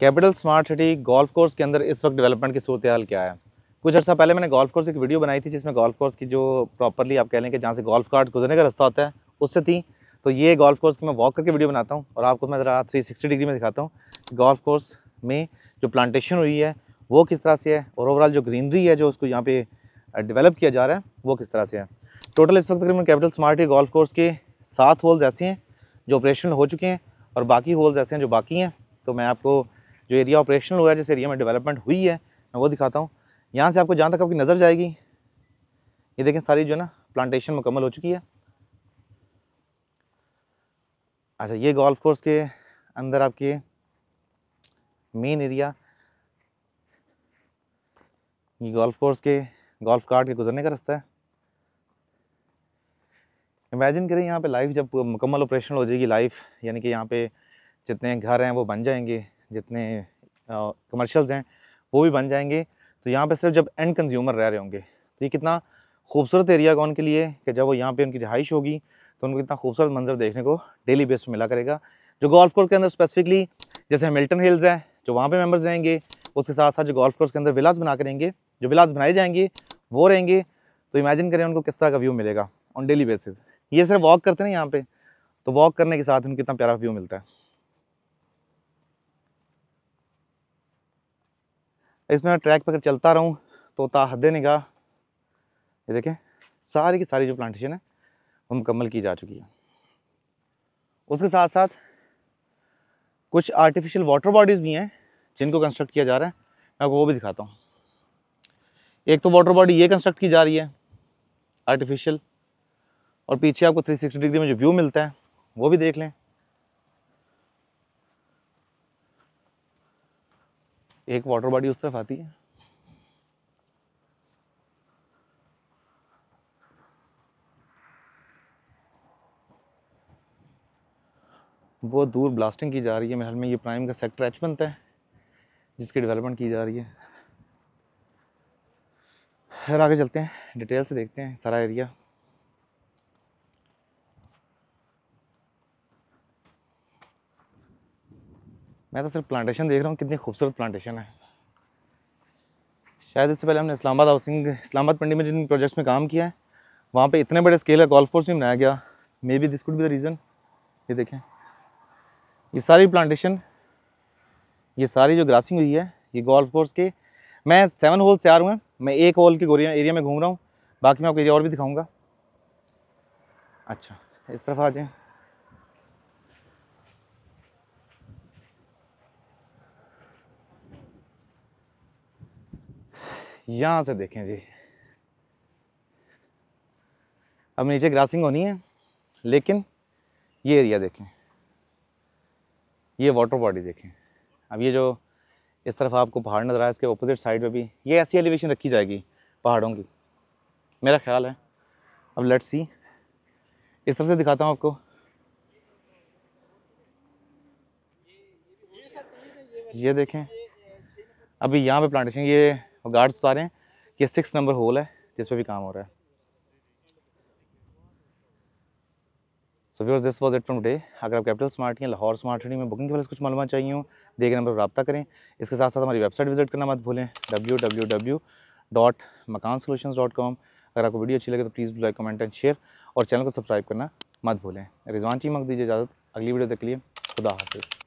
capital smart city golf course के अंदर इस वक्त डेवलपमेंट की सूरत हाल क्या है कुछ अर्सा पहले मैंने गोल्फ कोर्स एक वीडियो बनाई थी जिसमें गोल्फ कोर्स की जो प्रॉपरली आप कह लें कि जहाँ से गोल्फ कार्ट गुजरने का रास्ता होता है उससे थी तो ये गोल्फ कोर्स की मैं वॉक करके वीडियो बनाता हूँ और आपको मैं ज़रा थ्री सिक्सटी डिग्री में दिखाता हूँ गोल्फ कोर्स में जो प्लांटेशन हुई है वो किस तरह से है और ओवरऑल जो ग्रीनरी है जो उसको यहाँ पे डेवलप किया जा रहा है वो किस तरह से है टोटल इस वक्त तकरीबन कैपिटल स्मार्ट गोल्फ कोर्स के सात होल्स ऐसे हैं जो ऑपरेशनल हो चुके हैं और बाकी होल्स ऐसे हैं जो बाकी हैं तो मैं आपको जो एरिया ऑपरेशनल हुआ है जिस एरिया में डेवलपमेंट हुई है मैं वो दिखाता हूँ यहाँ से आपको जहाँ तक आपकी नज़र जाएगी ये देखें सारी जो है ना प्लांटेशन मुकम्मल हो चुकी है अच्छा ये गोल्फ कोर्स के अंदर आपके मेन एरिया ये गोल्फ कोर्स के गोल्फ कार्ट के गुजरने का रास्ता है इमेजिन करें यहाँ पे लाइफ जब मुकम्मल ऑपरेशन हो जाएगी लाइफ यानी कि यहाँ पे जितने घर हैं वो बन जाएंगे जितने कमर्शल्स हैं वो भी बन जाएंगे तो यहाँ पे सिर्फ जब एंड कंज्यूमर रह रहे होंगे तो ये कितना खूबसूरत एरिया होगा उनके लिए कि जब वो यहाँ पे उनकी रिहाइश होगी तो उनको कितना खूबसूरत मंजर देखने को डेली बेस पर मिला करेगा जो गोल्फ कोर्स के अंदर स्पेसिफिकली जैसे हमिल्टन हिल्स हैं जो वहाँ पर मेम्बर्स रहेंगे उसके साथ साथ जो गोल्फ कोर्स के अंदर विलाज बना करेंगे जो विलाज बनाए जाएंगे वो रहेंगे तो इमेजिन करें उनको किस तरह का व्यू मिलेगा ऑन डेली बेसिस ये सिर्फ वॉक करते हैं यहाँ पे तो वॉक करने के साथ उनको कितना प्यारा व्यू मिलता है इसमें ट्रैक पर अगर चलता रहूँ तो हद निगाह ये देखें सारी की सारी जो प्लांटेशन है वो मुकम्मल की जा चुकी है उसके साथ साथ कुछ आर्टिफिशियल वाटर बॉडीज़ भी हैं जिनको कंस्ट्रक्ट किया जा रहा है मैं आपको वो भी दिखाता हूँ एक तो वाटर बॉडी ये कंस्ट्रक्ट की जा रही है आर्टिफिशियल और पीछे आपको 360 डिग्री में जो व्यू मिलता है वो भी देख लें एक वाटर बॉडी उस तरफ आती है वो दूर ब्लास्टिंग की जा रही है महल में ये प्राइम का सेक्टर एच बनता है जिसकी डेवलपमेंट की जा रही है फिर आगे चलते हैं डिटेल से देखते हैं सारा एरिया मैं तो सिर्फ प्लांटेशन देख रहा हूँ कितनी खूबसूरत प्लांटेशन है शायद इससे पहले हमने इस्लामाबाद हाउसिंग इस्लामाबाद मंडी में जिन प्रोजेक्ट्स में काम किया है वहाँ पे इतने बड़े स्केल का गोल्फ कोर्स भी बनाया गया may be this could be the reason ये देखें ये सारी प्लांटेशन ये सारी जो ग्रासिंग हुई है ये गोल्फ कोर्स के मैं सेवन होल्स तैयार हुए हैं मैं एक होल के गोरिया एरिया में घूम रहा हूँ बाकी मैं आपको एरिया और भी दिखाऊँगा अच्छा इस तरफ आ जाएँ यहाँ से देखें जी अब नीचे ग्रासिंग होनी है लेकिन ये एरिया देखें ये वाटर बॉडी देखें अब ये जो इस तरफ आपको पहाड़ नज़र आया इसके अपोजिट साइड पे भी ये ऐसी एलिवेशन रखी जाएगी पहाड़ों की मेरा ख्याल है अब लेट्स सी इस तरफ से दिखाता हूँ आपको ये देखें अभी यहाँ पे प्लांटेशन ये और गार्ड्स रहे हैं ये सिक्स नंबर होल है जिस पर भी काम हो रहा है so viewers this was it from day अगर आप कैपिटल स्मार्ट या लाहौर स्मार्ट सिटी में बुकिंग के बारे कुछ मालूम चाहिए हो देख नंबर पर रबा करें इसके साथ साथ हमारी वेबसाइट विजिट करना मत भूलें W W W dot Makaan solution dot com अगर आपको वीडियो अच्छी लगे तो please like comment and share और चैनल को सब्सक्राइब करना मत भूलें रिजवान मक दीजिए इजाज़त अगली वीडियो देख लिए खुदा हाफिज़